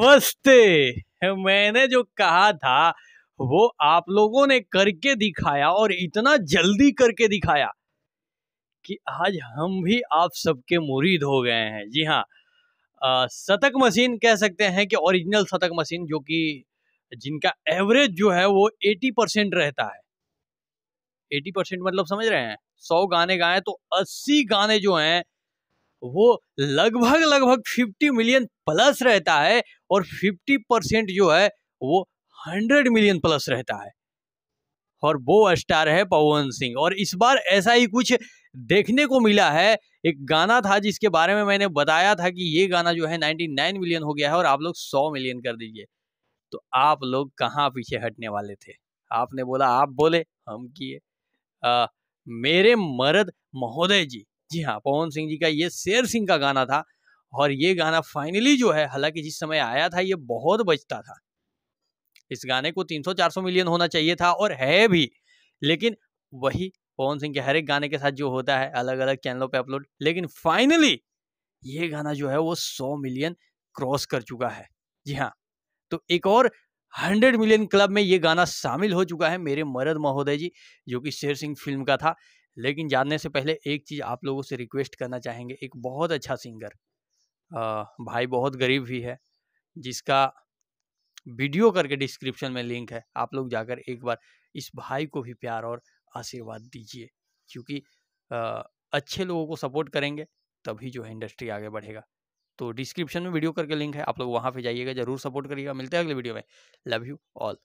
नमस्ते मैंने जो कहा था वो आप लोगों ने करके दिखाया और इतना जल्दी करके दिखाया कि आज हम भी आप सबके मुरीद हो गए हैं जी हाँ शतक मशीन कह सकते हैं कि ओरिजिनल शतक मशीन जो कि जिनका एवरेज जो है वो 80 परसेंट रहता है 80 परसेंट मतलब समझ रहे हैं सौ गाने गाए तो 80 गाने जो हैं वो लगभग लगभग 50 मिलियन प्लस रहता है और 50 परसेंट जो है वो 100 मिलियन प्लस रहता है और वो स्टार है पवन सिंह और इस बार ऐसा ही कुछ देखने को मिला है एक गाना था जिसके बारे में मैंने बताया था कि ये गाना जो है 99 मिलियन हो गया है और आप लोग 100 मिलियन कर दीजिए तो आप लोग कहाँ पीछे हटने वाले थे आपने बोला आप बोले हम किए मेरे मरद महोदय जी जी हाँ पवन सिंह जी का ये शेर सिंह का गाना था और ये गाना फाइनली जो है हालांकि जिस समय आया था ये बहुत बचता था इस गाने को 300-400 मिलियन होना चाहिए था और है भी लेकिन वही पवन सिंह के हर एक गाने के साथ जो होता है अलग अलग चैनलों पे अपलोड लेकिन फाइनली ये गाना जो है वो 100 मिलियन क्रॉस कर चुका है जी हाँ तो एक और हंड्रेड मिलियन क्लब में ये गाना शामिल हो चुका है मेरे मरद महोदय जी जो कि शेर सिंह फिल्म का था लेकिन जानने से पहले एक चीज़ आप लोगों से रिक्वेस्ट करना चाहेंगे एक बहुत अच्छा सिंगर भाई बहुत गरीब भी है जिसका वीडियो करके डिस्क्रिप्शन में लिंक है आप लोग जाकर एक बार इस भाई को भी प्यार और आशीर्वाद दीजिए क्योंकि अच्छे लोगों को सपोर्ट करेंगे तभी जो है इंडस्ट्री आगे बढ़ेगा तो डिस्क्रिप्शन में वीडियो करके लिंक है आप लोग वहाँ पे जाइएगा जरूर सपोर्ट करिएगा मिलते हैं अगले वीडियो में लव यू ऑल